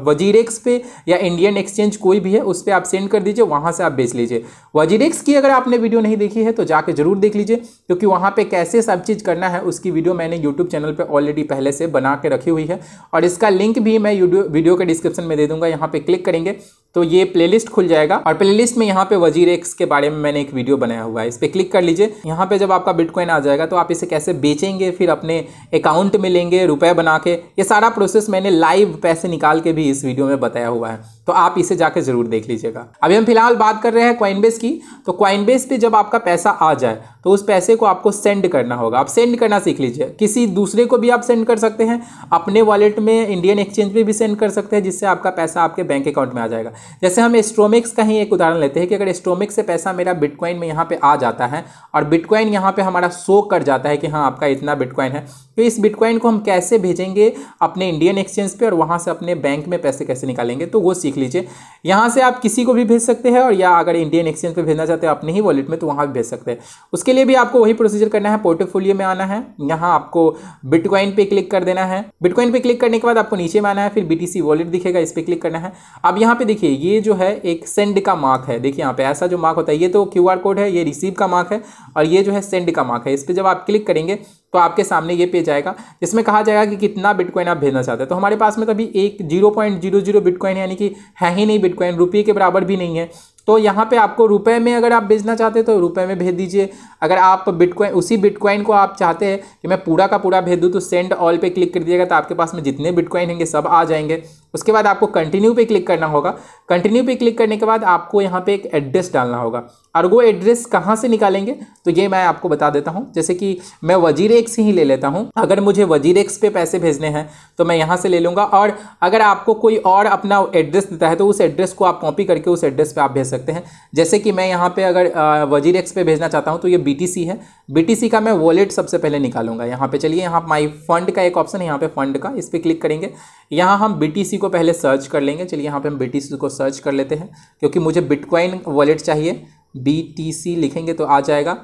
वजीरेक्स पे या इंडियन एक्सचेंज कोई भी है उस पर आप सेंड कर दीजिए वहाँ से आप बेच लीजिए वजीरेक्स की अगर आपने वीडियो नहीं देखी है तो जाके जरूर देख लीजिए क्योंकि वहाँ पर कैसे सब चीज़ करना है उसकी वीडियो मैंने यूट्यूब चैनल पर ऑलरेडी पहले से बना के रखी हुई है और इसका लिंक भी मैं वीडियो के डिस्क्रिप्शन में दे दूँगा यहाँ पर क्लिक करेंगे तो ये प्लेलिस्ट खुल जाएगा और प्लेलिस्ट में यहाँ पे वजीर एक्स के बारे में मैंने एक वीडियो बनाया हुआ है इस पर क्लिक कर लीजिए यहाँ पे जब आपका बिटकॉइन आ जाएगा तो आप इसे कैसे बेचेंगे फिर अपने अकाउंट में लेंगे रुपए बना के ये सारा प्रोसेस मैंने लाइव पैसे निकाल के भी इस वीडियो में बताया हुआ है तो आप इसे जाकर जरूर देख लीजिएगा अभी हम फिलहाल बात कर रहे हैं क्वाइनबेस की तो क्वाइनबेस पे जब आपका पैसा आ जाए तो उस पैसे को आपको सेंड करना होगा आप सेंड करना सीख लीजिए किसी दूसरे को भी आप सेंड कर सकते हैं अपने वॉलेट में इंडियन एक्सचेंज में भी सेंड कर सकते हैं जिससे आपका पैसा आपके बैंक अकाउंट में आ जाएगा जैसे हम एस्ट्रोमिक्स का ही एक उदाहरण लेते हैं कि अगर एस्ट्रोमिक्स से पैसा मेरा बिटकॉइन में यहाँ पर आ जाता है और बिटकॉइन यहाँ पर हमारा शो कर जाता है कि हाँ आपका इतना बिटकॉइन है तो इस बिटकॉइन को हम कैसे भेजेंगे अपने इंडियन एक्सचेंज पर और वहाँ से अपने बैंक में पैसे कैसे निकालेंगे तो वो सीख लीजिए यहाँ से आप किसी को भी भेज सकते हैं और या अगर इंडियन एक्सचेंज पे भेजना चाहते हैं अपने ही वॉलेट में तो वहाँ भी भेज सकते हैं उसके लिए भी आपको वही प्रोसीजर करना है पोर्टफोलियो में आना है यहाँ आपको बिटकॉइन पे क्लिक कर देना है बिटकॉइन पे क्लिक करने के बाद आपको नीचे में आना है फिर बी वॉलेट दिखेगा इस पर क्लिक करना है अब यहाँ पर देखिए ये जो है एक सेंड का मार्क है देखिए यहाँ पर ऐसा जो मार्क होता है ये तो क्यू कोड है ये रिसीव का मार्क है और ये जो है सेंड का मार्क है इस पर जब आप क्लिक करेंगे तो आपके सामने ये पेज आएगा जिसमें कहा जाएगा कि कितना बिटकॉइन आप भेजना चाहते हैं तो हमारे पास में तो अभी एक zero point zero zero bitcoin यानी कि है ही नहीं बिटकॉइन रुपये के बराबर भी नहीं है तो यहाँ पे आपको रुपए में अगर आप भेजना चाहते हैं तो रुपए में भेज दीजिए अगर आप बिटकॉइन उसी बिटकॉइन को आप चाहते हैं कि मैं पूरा का पूरा भेज दूँ तो सेंड ऑल पे क्लिक कर दीजिएगा तो आपके पास में जितने बिटकॉइन होंगे सब आ जाएंगे उसके बाद आपको कंटिन्यू पे क्लिक करना होगा कंटिन्यू पे क्लिक करने के बाद आपको यहाँ पे एक एड्रेस डालना होगा और वो एड्रेस कहाँ से निकालेंगे तो ये मैं आपको बता देता हूँ जैसे कि मैं वजीर एक्स ही ले लेता हूँ अगर मुझे वजीर एक्स पे पैसे भेजने हैं तो मैं यहाँ से ले लूँगा और अगर आपको कोई और अपना एड्रेस देता है तो उस एड्रेस को आप कॉपी करके उस एड्रेस पर आप भेज सकते हैं जैसे कि मैं यहाँ पर अगर वजीर एक्स पे भेजना चाहता हूँ तो ये बी है बीटीसी का मैं वॉलेट सबसे पहले निकालूंगा यहाँ पे चलिए यहाँ माई फंड का एक ऑप्शन है यहाँ पे फंड का इस पर क्लिक करेंगे यहाँ हम बीटीसी को पहले सर्च कर लेंगे चलिए यहाँ पे हम बीटीसी को सर्च कर लेते हैं क्योंकि मुझे बिटकॉइन वॉलेट चाहिए बीटीसी लिखेंगे तो आ जाएगा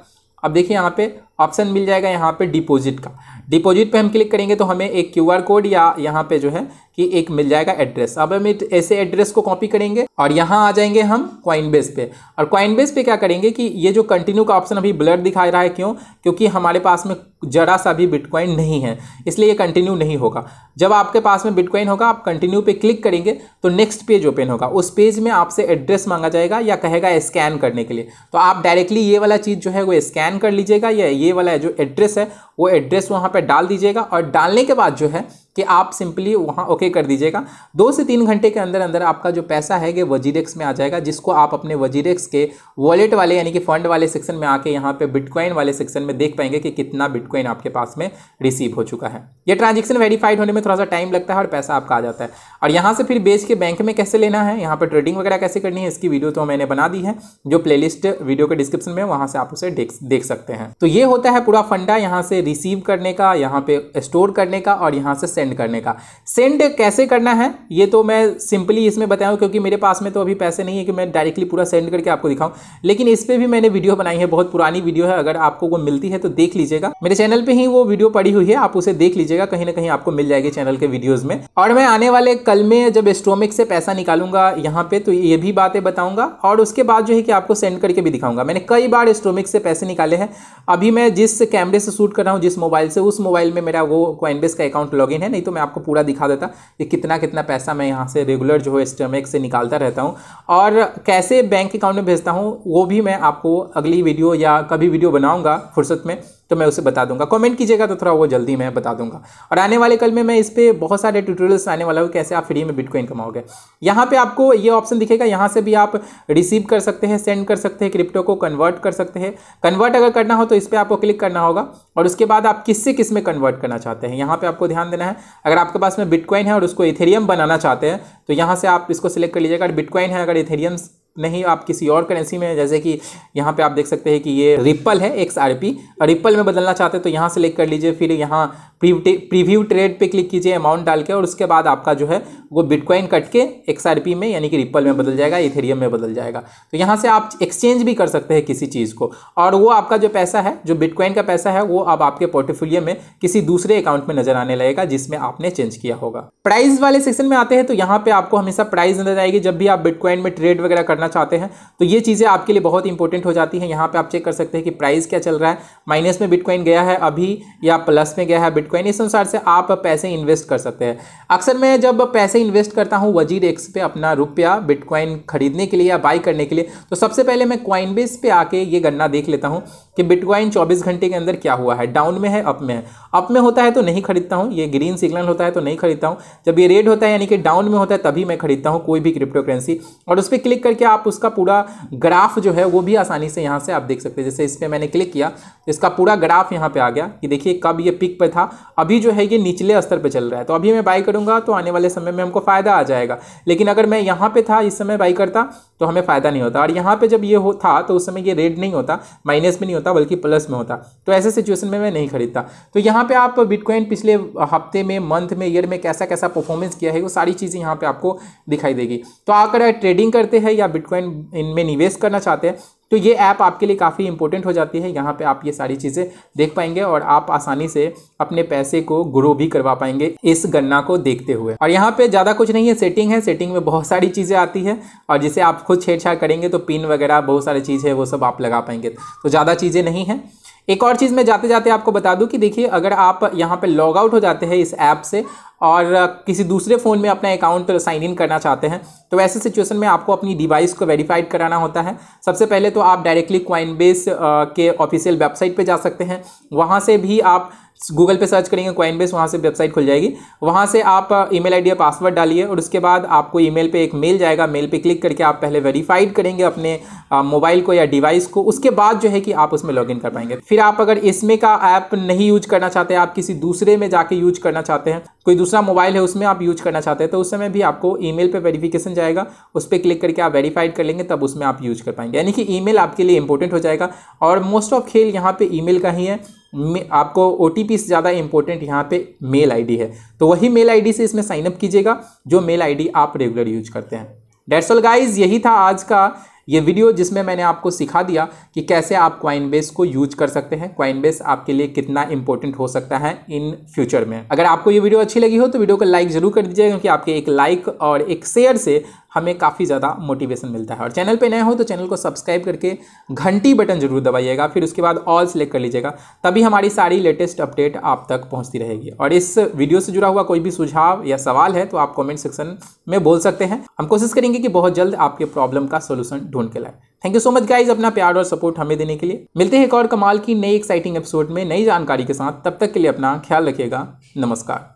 अब देखिए यहाँ पे ऑप्शन मिल जाएगा यहाँ पे डिपॉजिट का डिपॉजिट पे हम क्लिक करेंगे तो हमें एक क्यू कोड या यहाँ पे जो है कि एक मिल जाएगा एड्रेस अब हम ऐसे एड्रेस को कॉपी करेंगे और यहाँ आ जाएंगे हम क्वाइनबेस पे और क्वाइनबेस पे क्या करेंगे कि ये जो कंटिन्यू का ऑप्शन अभी ब्लड दिखा रहा है क्यों क्योंकि हमारे पास में जरा सा भी बिटकॉइन नहीं है इसलिए ये कंटिन्यू नहीं होगा जब आपके पास में बिटकॉइन होगा आप कंटिन्यू पे क्लिक करेंगे तो नेक्स्ट पेज ओपन होगा उस पेज में आपसे एड्रेस मांगा जाएगा या कहेगा स्कैन करने के लिए तो आप डायरेक्टली ये वाला चीज़ जो है वो स्कैन कर लीजिएगा या ये वाला जो एड्रेस है वो एड्रेस वहाँ पर डाल दीजिएगा और डालने के बाद जो है कि आप सिंपली वहाँ ओके कर दीजिएगा दो से तीन घंटे के अंदर अंदर आपका जो पैसा है ये वजीरेक्स में आ जाएगा जिसको आप अपने वजीरेक्स के वॉलेट वाले यानी कि फंड वाले सेक्शन में आके यहाँ पे बिटकॉइन वाले सेक्शन में देख पाएंगे कि कितना बिटकॉइन आपके पास में रिसीव हो चुका है ये ट्रांजेक्शन वेरीफाइड होने में थोड़ा सा टाइम लगता है और पैसा आपका आ जाता है और यहाँ से फिर बेच के बैंक में कैसे लेना है यहाँ पर ट्रेडिंग वगैरह कैसे करनी है इसकी वीडियो तो मैंने बना दी है जो प्ले वीडियो के डिस्क्रिप्शन में वहाँ से आप उसे देख सकते हैं तो ये होता है पूरा फंडा यहाँ से रिसीव करने का यहाँ पे स्टोर करने का और यहाँ से सेंड करने का सेंड कैसे करना है ये तो मैं सिंपली इसमें बताऊँ क्योंकि मेरे पास में तो अभी पैसे नहीं है कि मैं डायरेक्टली पूरा सेंड करके आपको दिखाऊं लेकिन इस पर भी मैंने वीडियो बनाई है बहुत पुरानी वीडियो है अगर आपको वो मिलती है तो देख लीजिएगा मेरे चैनल पर ही वो वीडियो पड़ी हुई है आप उसे देख लीजिएगा कहीं ना कहीं आपको मिल जाएगी चैनल के वीडियोज़ में और मैं आने वाले कल में जब स्टोमिक से पैसा निकालूंगा यहाँ पे तो ये भी बातें बताऊंगा और उसके बाद जो है कि आपको सेंड करके भी दिखाऊंगा मैंने कई बार स्टोमिक से पैसे निकाले हैं अभी मैं जिस कैमरे से शूट कर रहा हूँ जिस मोबाइल से उस मोबाइल में मेरा वो क्वाइनबेस का अकाउंट लॉगिन है नहीं तो मैं आपको पूरा दिखा देता कि कितना कितना पैसा मैं यहाँ से रेगुलर जो है स्टमेक से निकालता रहता हूँ और कैसे बैंक अकाउंट में भेजता हूँ वो भी मैं आपको अगली वीडियो या कभी वीडियो बनाऊँगा फुर्सत में तो मैं उसे बता दूंगा कमेंट कीजिएगा तो थोड़ा वो जल्दी मैं बता दूंगा और आने वाले कल में मैं इस पर बहुत सारे ट्यूटोरियल्स आने वाला हूँ कैसे आप फ्री में बिटकॉइन कमाओगे यहाँ पे आपको ये ऑप्शन दिखेगा यहाँ से भी आप रिसीव कर सकते हैं सेंड कर सकते हैं क्रिप्टो को कन्वर्ट कर सकते हैं कन्वर्ट अगर करना हो तो इस पर आपको क्लिक करना होगा और उसके बाद आप किससे किस में कन्वर्ट करना चाहते हैं यहाँ पर आपको ध्यान देना है अगर आपके पास में बिटकॉइन है और उसको इथेरियम बनाना चाहते हैं तो यहाँ से आप इसको सिलेक्ट कर लीजिएगा बिटकॉइन है अगर इथेरियम नहीं आप किसी और करेंसी में जैसे कि यहाँ पे आप देख सकते हैं कि ये रिपल है एक्स आर पी रिपल में बदलना चाहते हैं तो यहाँ सेलेक्ट कर लीजिए फिर यहाँ प्रीव्यू ट्रेड पे क्लिक कीजिए अमाउंट डाल के और उसके बाद आपका जो है वो बिटकॉइन कट के एक्सआरपी में यानी कि रिपल में बदल जाएगा इथेरियम में बदल जाएगा तो यहाँ से आप एक्सचेंज भी कर सकते हैं किसी चीज़ को और वो आपका जो पैसा है जो बिटकॉइन का पैसा है वो अब आपके पोर्टफोलियो में किसी दूसरे अकाउंट में नजर आने लगेगा जिसमें आपने चेंज किया होगा प्राइस वाले सेक्शन में आते हैं तो यहाँ पे आपको हमेशा प्राइस नजर आएगी जब भी आप बिटकॉइन में ट्रेड वगैरह करना चाहते हैं तो ये चीज़ें आपके लिए बहुत इंपॉर्टेंट हो जाती हैं यहाँ पे आप चेक कर सकते हैं कि प्राइस क्या चल रहा है माइनस में बिटकॉइन गया है अभी या प्लस में गया है बिटकॉइन इस अनुसार से आप पैसे इन्वेस्ट कर सकते हैं अक्सर मैं जब पैसे इन्वेस्ट करता हूँ वजीर एक्स पे अपना रुपया बिटकॉइन खरीदने के लिए या बाई करने के लिए तो सबसे पहले मैं क्वाइनबेस पर आके ये गन्ना देख लेता हूँ कि बिटकॉइन 24 घंटे के अंदर क्या हुआ है डाउन में है अप में है अप में होता है तो नहीं खरीदता हूँ ये ग्रीन सिग्नल होता है तो नहीं खरीदता हूँ जब ये रेड होता है यानी कि डाउन में होता है तभी मैं खरीदता हूँ कोई भी क्रिप्टो करेंसी और उस पर क्लिक करके आप उसका पूरा ग्राफ जो है वो भी आसानी से यहाँ से आप देख सकते हैं जैसे इस पर मैंने क्लिक किया तो इसका पूरा ग्राफ यहाँ पर आ गया कि देखिए कब ये पिक पर था अभी जो है ये निचले स्तर पर चल रहा है तो अभी मैं बाई करूँगा तो आने वाले समय में हमको फ़ायदा आ जाएगा लेकिन अगर मैं यहाँ पर था इस समय बाई करता तो हमें फ़ायदा नहीं होता और यहाँ पर जब ये हो था तो उस समय ये रेड नहीं होता माइनस में नहीं होता होता बल्कि प्लस में होता तो ऐसे सिचुएशन में मैं नहीं खरीदता तो यहाँ पे आप बिटकॉइन पिछले हफ्ते में मंथ में ईयर में कैसा कैसा परफॉर्मेंस किया है वो सारी चीज़ें यहाँ पे आपको दिखाई देगी तो आकर ट्रेडिंग करते हैं या बिटकॉइन इनमें निवेश करना चाहते हैं तो ये ऐप आपके लिए काफ़ी इंपॉर्टेंट हो जाती है यहाँ पे आप ये सारी चीज़ें देख पाएंगे और आप आसानी से अपने पैसे को ग्रो भी करवा पाएंगे इस गन्ना को देखते हुए और यहाँ पे ज़्यादा कुछ नहीं है सेटिंग है सेटिंग में बहुत सारी चीज़ें आती है और जिसे आप खुद छेड़छाड़ करेंगे तो पिन वगैरह बहुत सारी चीज़ है वो सब आप लगा पाएंगे तो ज़्यादा चीज़ें नहीं हैं एक और चीज़ मैं जाते जाते आपको बता दूं कि देखिए अगर आप यहाँ पे लॉग आउट हो जाते हैं इस ऐप से और किसी दूसरे फ़ोन में अपना अकाउंट साइन इन करना चाहते हैं तो ऐसे सिचुएशन में आपको अपनी डिवाइस को वेरीफाइड कराना होता है सबसे पहले तो आप डायरेक्टली क्वाइन के ऑफिशियल वेबसाइट पर जा सकते हैं वहाँ से भी आप गूगल पे सर्च करेंगे क्वाइन बेस वहाँ से वेबसाइट खुल जाएगी वहाँ से आप ईमेल आईडी या पासवर्ड डालिए और उसके बाद आपको ईमेल पे एक मेल जाएगा मेल पे क्लिक करके आप पहले वेरीफाइड करेंगे अपने मोबाइल को या डिवाइस को उसके बाद जो है कि आप उसमें लॉगिन कर पाएंगे फिर आप अगर इसमें का ऐप नहीं यूज करना चाहते आप किसी दूसरे में जाके यूज करना चाहते हैं कोई दूसरा मोबाइल है उसमें आप यूज करना चाहते हैं तो उस समय भी आपको ईमेल पे वेरिफिकेशन जाएगा उस पर क्लिक करके आप वेरीफाइड कर लेंगे तब उसमें आप यूज कर पाएंगे यानी कि ईमेल आपके लिए इंपॉर्टेंट हो जाएगा और मोस्ट ऑफ खेल यहाँ पे ईमेल का ही है आपको ओ से ज़्यादा इंपॉर्टेंट यहाँ पे मेल आईडी है तो वही मेल आईडी से इसमें साइनअप कीजिएगा जो मेल आईडी आप रेगुलर यूज करते हैं डेट्स ऑल गाइज यही था आज का ये वीडियो जिसमें मैंने आपको सिखा दिया कि कैसे आप बेस को यूज कर सकते हैं बेस आपके लिए कितना इंपॉर्टेंट हो सकता है इन फ्यूचर में अगर आपको ये वीडियो अच्छी लगी हो तो वीडियो को लाइक जरूर कर दीजिएगा क्योंकि आपके एक लाइक और एक शेयर से हमें काफ़ी ज़्यादा मोटिवेशन मिलता है और चैनल पे नए हो तो चैनल को सब्सक्राइब करके घंटी बटन जरूर दबाइएगा फिर उसके बाद ऑल सेलेक्ट कर लीजिएगा तभी हमारी सारी लेटेस्ट अपडेट आप तक पहुंचती रहेगी और इस वीडियो से जुड़ा हुआ कोई भी सुझाव या सवाल है तो आप कॉमेंट सेक्शन में बोल सकते हैं हम कोशिश करेंगे कि बहुत जल्द आपके प्रॉब्लम का सोल्यूशन ढूंढ के लाए thank you so much guys अपना प्यार और सपोर्ट हमें देने के लिए मिलते हैं एक और कमाल की नई एक्साइटिंग एपिसोड में नई जानकारी के साथ तब तक के लिए अपना ख्याल रखिएगा नमस्कार